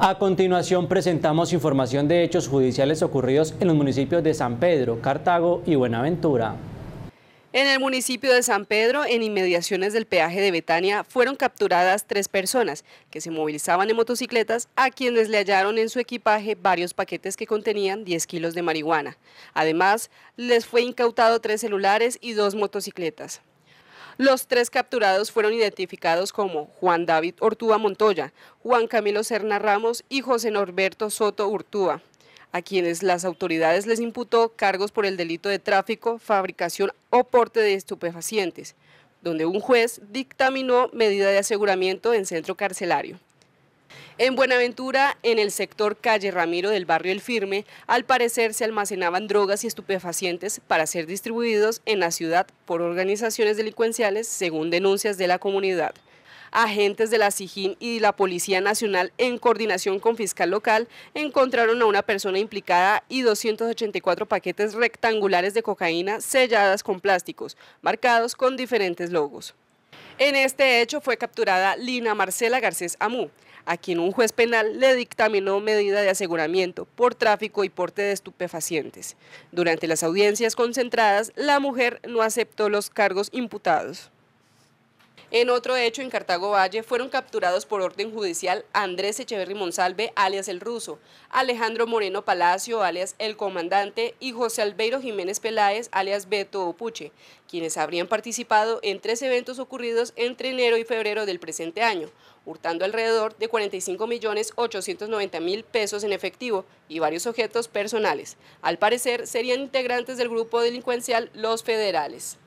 A continuación presentamos información de hechos judiciales ocurridos en los municipios de San Pedro, Cartago y Buenaventura. En el municipio de San Pedro, en inmediaciones del peaje de Betania, fueron capturadas tres personas que se movilizaban en motocicletas a quienes le hallaron en su equipaje varios paquetes que contenían 10 kilos de marihuana. Además, les fue incautado tres celulares y dos motocicletas. Los tres capturados fueron identificados como Juan David Ortúa Montoya, Juan Camilo Serna Ramos y José Norberto Soto Urtúa a quienes las autoridades les imputó cargos por el delito de tráfico, fabricación o porte de estupefacientes, donde un juez dictaminó medida de aseguramiento en centro carcelario. En Buenaventura, en el sector calle Ramiro del barrio El Firme, al parecer se almacenaban drogas y estupefacientes para ser distribuidos en la ciudad por organizaciones delincuenciales, según denuncias de la comunidad. Agentes de la SIGIN y la Policía Nacional, en coordinación con fiscal local, encontraron a una persona implicada y 284 paquetes rectangulares de cocaína selladas con plásticos, marcados con diferentes logos. En este hecho fue capturada Lina Marcela Garcés Amú, a quien un juez penal le dictaminó medida de aseguramiento por tráfico y porte de estupefacientes. Durante las audiencias concentradas, la mujer no aceptó los cargos imputados. En otro hecho, en Cartago Valle, fueron capturados por orden judicial Andrés Echeverri Monsalve, alias El Ruso, Alejandro Moreno Palacio, alias El Comandante, y José Albeiro Jiménez Peláez, alias Beto Opuche, quienes habrían participado en tres eventos ocurridos entre enero y febrero del presente año, hurtando alrededor de 45.890.000 mil pesos en efectivo y varios objetos personales. Al parecer, serían integrantes del grupo delincuencial Los Federales.